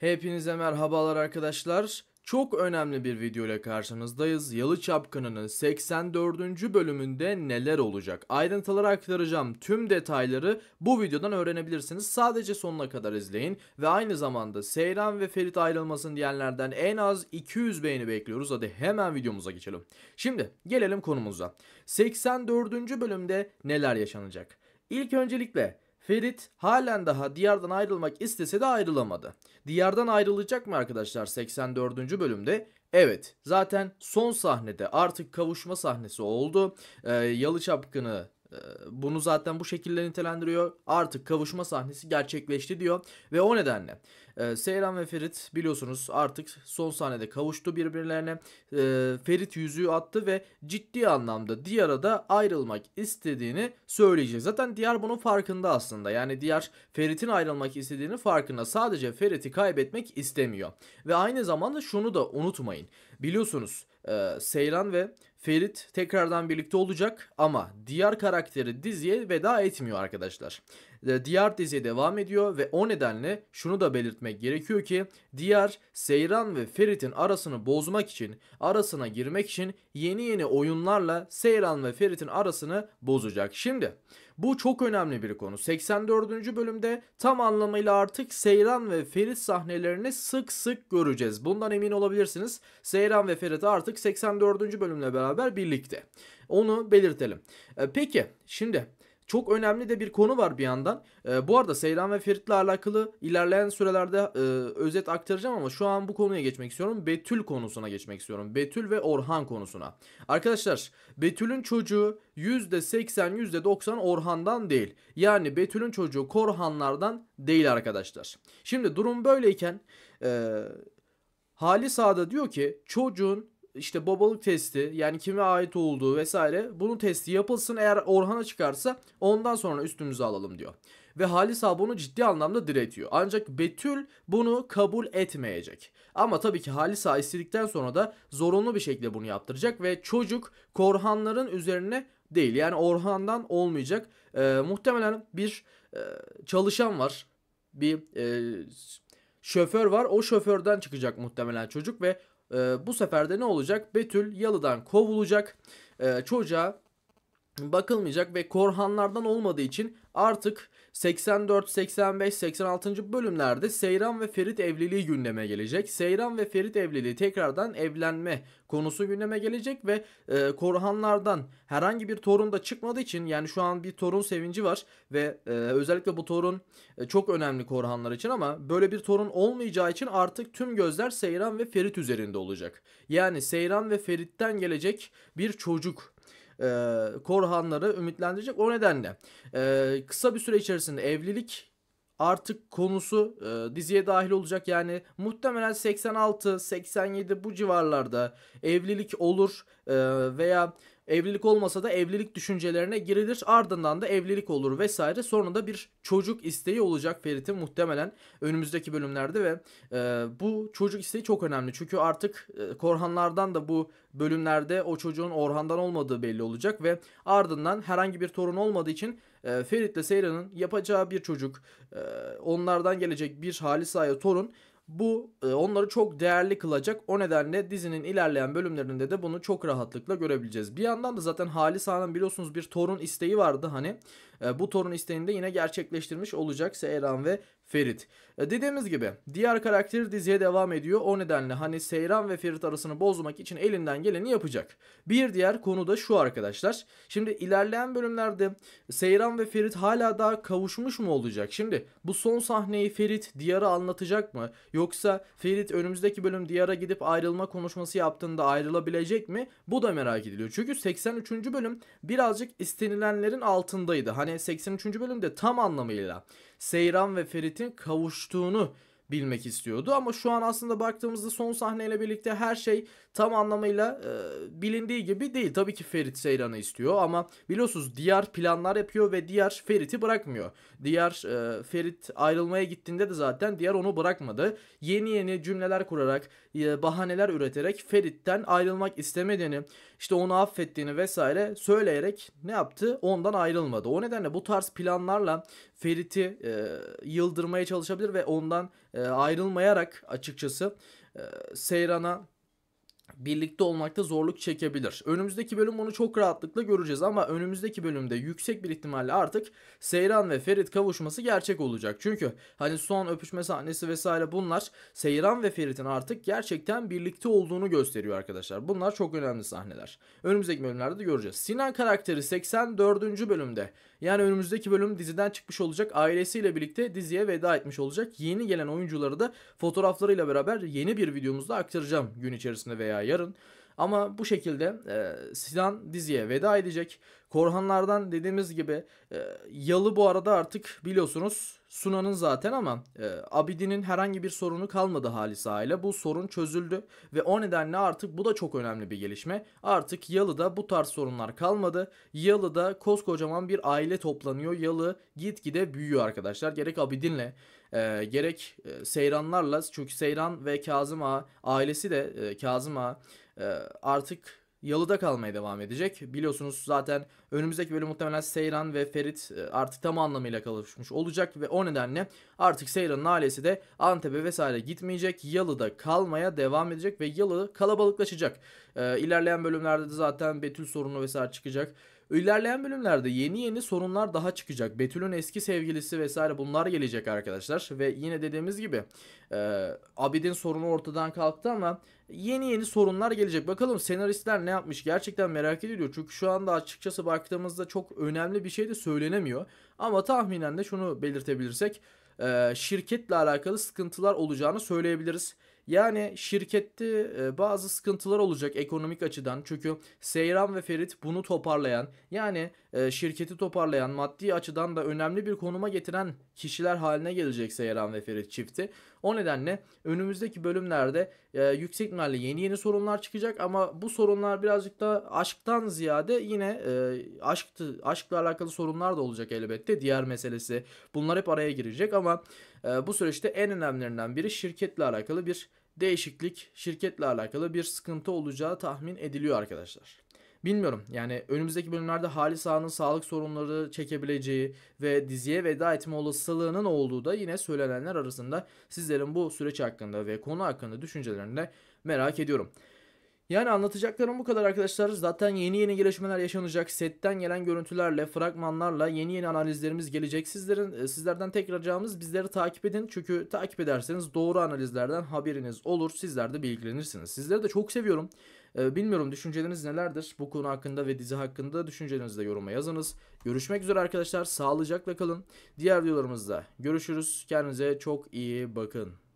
Hepinize merhabalar arkadaşlar. Çok önemli bir video ile karşınızdayız. Yalı Çapkını'nın 84. bölümünde neler olacak? Ayrıntıları aktaracağım. Tüm detayları bu videodan öğrenebilirsiniz. Sadece sonuna kadar izleyin. Ve aynı zamanda Seyran ve Ferit ayrılmasın diyenlerden en az 200 beğeni bekliyoruz. Hadi hemen videomuza geçelim. Şimdi gelelim konumuza. 84. bölümde neler yaşanacak? İlk öncelikle Ferit halen daha diyardan ayrılmak istese de ayrılamadı. Diyardan ayrılacak mı arkadaşlar 84. bölümde? Evet zaten son sahnede artık kavuşma sahnesi oldu. Ee, Yalı Çapkını e, bunu zaten bu şekilde nitelendiriyor. Artık kavuşma sahnesi gerçekleşti diyor ve o nedenle e, Seyran ve Ferit biliyorsunuz artık son sahnede kavuştu birbirlerine. Ee, Ferit yüzüğü attı ve ciddi anlamda Diyar'a da ayrılmak istediğini söyleyecek. Zaten Diyar bunun farkında aslında. Yani Diyar Ferit'in ayrılmak istediğini farkında. Sadece Ferit'i kaybetmek istemiyor. Ve aynı zamanda şunu da unutmayın. Biliyorsunuz e, Seyran ve Ferit tekrardan birlikte olacak ama diğer karakteri diziye veda etmiyor arkadaşlar. Ee, diğer diziye devam ediyor ve o nedenle şunu da belirtmek gerekiyor ki diğer Seyran ve Ferit'in arasını bozmak için arasına girmek için yeni yeni oyunlarla Seyran ve Ferit'in arasını bozacak. Şimdi bu çok önemli bir konu. 84. bölümde tam anlamıyla artık Seyran ve Ferit sahnelerini sık sık göreceğiz. Bundan emin olabilirsiniz. Seyran ve Ferit artık 84. bölümle beraber birlikte. Onu belirtelim. Ee, peki şimdi çok önemli de bir konu var bir yandan. E, bu arada Seyran ve Ferit'le alakalı ilerleyen sürelerde e, özet aktaracağım ama şu an bu konuya geçmek istiyorum. Betül konusuna geçmek istiyorum. Betül ve Orhan konusuna. Arkadaşlar Betül'ün çocuğu %80 %90 Orhan'dan değil. Yani Betül'ün çocuğu Korhanlardan değil arkadaşlar. Şimdi durum böyleyken e, Halis Ağa'da diyor ki çocuğun işte babalık testi yani kime ait olduğu vesaire bunun testi yapılsın eğer Orhan'a çıkarsa ondan sonra üstümüzü alalım diyor. Ve Halis abi bunu ciddi anlamda diretiyor. Ancak Betül bunu kabul etmeyecek. Ama tabii ki Halis ağa istedikten sonra da zorunlu bir şekilde bunu yaptıracak ve çocuk Korhanların üzerine değil yani Orhan'dan olmayacak. Ee, muhtemelen bir e, çalışan var bir e, şoför var o şoförden çıkacak muhtemelen çocuk ve e, bu sefer de ne olacak? Betül yalıdan kovulacak. E, çocuğa bakılmayacak ve korhanlardan olmadığı için artık 84, 85, 86. bölümlerde Seyran ve Ferit evliliği gündeme gelecek. Seyran ve Ferit evliliği tekrardan evlenme konusu gündeme gelecek ve e, Korhanlardan herhangi bir torun da çıkmadığı için yani şu an bir torun sevinci var ve e, özellikle bu torun e, çok önemli Korhanlar için ama böyle bir torun olmayacağı için artık tüm gözler Seyran ve Ferit üzerinde olacak. Yani Seyran ve Ferit'ten gelecek bir çocuk e, Korhanları ümitlendirecek. O nedenle e, kısa bir süre içerisinde evlilik artık konusu e, diziye dahil olacak. Yani muhtemelen 86, 87 bu civarlarda evlilik olur e, veya Evlilik olmasa da evlilik düşüncelerine girilir. Ardından da evlilik olur vesaire. Sonra da bir çocuk isteği olacak Ferit'in muhtemelen önümüzdeki bölümlerde ve e, bu çocuk isteği çok önemli. Çünkü artık e, Korhanlardan da bu bölümlerde o çocuğun Orhan'dan olmadığı belli olacak ve ardından herhangi bir torun olmadığı için e, Ferit'le Seyran'ın yapacağı bir çocuk, e, onlardan gelecek bir Halisa'ya torun bu e, onları çok değerli kılacak. O nedenle dizinin ilerleyen bölümlerinde de bunu çok rahatlıkla görebileceğiz. Bir yandan da zaten Halis Hanım biliyorsunuz bir torun isteği vardı hani. E, bu torun isteğini de yine gerçekleştirmiş olacak Seyran ve Ferit. E, dediğimiz gibi diğer karakter diziye devam ediyor. O nedenle hani Seyran ve Ferit arasını bozmak için elinden geleni yapacak. Bir diğer konu da şu arkadaşlar. Şimdi ilerleyen bölümlerde Seyran ve Ferit hala daha kavuşmuş mu olacak? Şimdi bu son sahneyi Ferit Diyar'a anlatacak mı? Yoksa Ferit önümüzdeki bölüm Diyar'a gidip ayrılma konuşması yaptığında ayrılabilecek mi? Bu da merak ediliyor. Çünkü 83. bölüm birazcık istenilenlerin altındaydı. Hani 83. bölümde tam anlamıyla Seyran ve Ferit nimetin kavuştuğunu bilmek istiyordu. Ama şu an aslında baktığımızda son sahneyle birlikte her şey tam anlamıyla e, bilindiği gibi değil. Tabii ki Ferit Seyran'ı istiyor ama biliyorsunuz diğer planlar yapıyor ve diğer Ferit'i bırakmıyor. Diğer e, Ferit ayrılmaya gittiğinde de zaten diğer onu bırakmadı. Yeni yeni cümleler kurarak, e, bahaneler üreterek Ferit'ten ayrılmak istemediğini, işte onu affettiğini vesaire söyleyerek ne yaptı? Ondan ayrılmadı. O nedenle bu tarz planlarla Ferit'i e, yıldırmaya çalışabilir ve ondan e, ayrılmayarak açıkçası e, Seyran'a birlikte olmakta zorluk çekebilir. Önümüzdeki bölüm bunu çok rahatlıkla göreceğiz ama önümüzdeki bölümde yüksek bir ihtimalle artık Seyran ve Ferit kavuşması gerçek olacak. Çünkü hani son öpüşme sahnesi vesaire bunlar Seyran ve Ferit'in artık gerçekten birlikte olduğunu gösteriyor arkadaşlar. Bunlar çok önemli sahneler. Önümüzdeki bölümlerde de göreceğiz. Sinan karakteri 84. bölümde yani önümüzdeki bölüm diziden çıkmış olacak. Ailesiyle birlikte diziye veda etmiş olacak. Yeni gelen oyuncuları da fotoğraflarıyla beraber yeni bir videomuzda aktaracağım gün içerisinde veya veya yarın. Ama bu şekilde e, Sinan diziye veda edecek. Korhanlardan dediğimiz gibi e, Yalı bu arada artık biliyorsunuz Suna'nın zaten ama e, Abidi'nin herhangi bir sorunu kalmadı Halis ile. Bu sorun çözüldü ve o nedenle artık bu da çok önemli bir gelişme. Artık Yalı'da bu tarz sorunlar kalmadı. Yalı'da koskocaman bir aile toplanıyor. Yalı gitgide büyüyor arkadaşlar. Gerek Abidin'le e, gerek e, Seyranlarla çünkü Seyran ve Kazım Ağa ailesi de e, Kazım Ağa e, artık Yalı'da kalmaya devam edecek. Biliyorsunuz zaten önümüzdeki bölüm muhtemelen Seyran ve Ferit e, artık tam anlamıyla kavuşmuş olacak ve o nedenle artık Seyran'ın ailesi de Antep'e vesaire gitmeyecek. Yalı'da kalmaya devam edecek ve Yalı kalabalıklaşacak. Ee, ilerleyen bölümlerde de zaten Betül sorunu vesaire çıkacak. İlerleyen bölümlerde yeni yeni sorunlar daha çıkacak. Betül'ün eski sevgilisi vesaire bunlar gelecek arkadaşlar. Ve yine dediğimiz gibi e, Abid'in sorunu ortadan kalktı ama yeni yeni sorunlar gelecek. Bakalım senaristler ne yapmış gerçekten merak ediliyor. Çünkü şu anda açıkçası baktığımızda çok önemli bir şey de söylenemiyor. Ama tahminen de şunu belirtebilirsek e, şirketle alakalı sıkıntılar olacağını söyleyebiliriz. Yani şirkette e, bazı sıkıntılar olacak ekonomik açıdan. Çünkü Seyran ve Ferit bunu toparlayan yani ee, şirketi toparlayan, maddi açıdan da önemli bir konuma getiren kişiler haline gelecekse Seyran ve Ferit çifti. O nedenle önümüzdeki bölümlerde e, yüksek ihtimalle yeni yeni sorunlar çıkacak ama bu sorunlar birazcık da aşktan ziyade yine e, aşktı, aşkla alakalı sorunlar da olacak elbette. Diğer meselesi bunlar hep araya girecek ama e, bu süreçte en önemlilerinden biri şirketle alakalı bir değişiklik, şirketle alakalı bir sıkıntı olacağı tahmin ediliyor arkadaşlar. Bilmiyorum yani önümüzdeki bölümlerde Halis Ağa'nın sağlık sorunları çekebileceği ve diziye veda etme olasılığının olduğu da yine söylenenler arasında sizlerin bu süreç hakkında ve konu hakkında düşüncelerini de merak ediyorum. Yani anlatacaklarım bu kadar arkadaşlar. Zaten yeni yeni gelişmeler yaşanacak. Setten gelen görüntülerle, fragmanlarla yeni yeni analizlerimiz gelecek. Sizlerin e, sizlerden tek ricamız bizleri takip edin. Çünkü takip ederseniz doğru analizlerden haberiniz olur. Sizler de bilgilenirsiniz. Sizleri de çok seviyorum. Ee, bilmiyorum düşünceleriniz nelerdir bu konu hakkında ve dizi hakkında düşüncelerinizi de yoruma yazınız. Görüşmek üzere arkadaşlar sağlıcakla kalın. Diğer videolarımızda görüşürüz. Kendinize çok iyi bakın.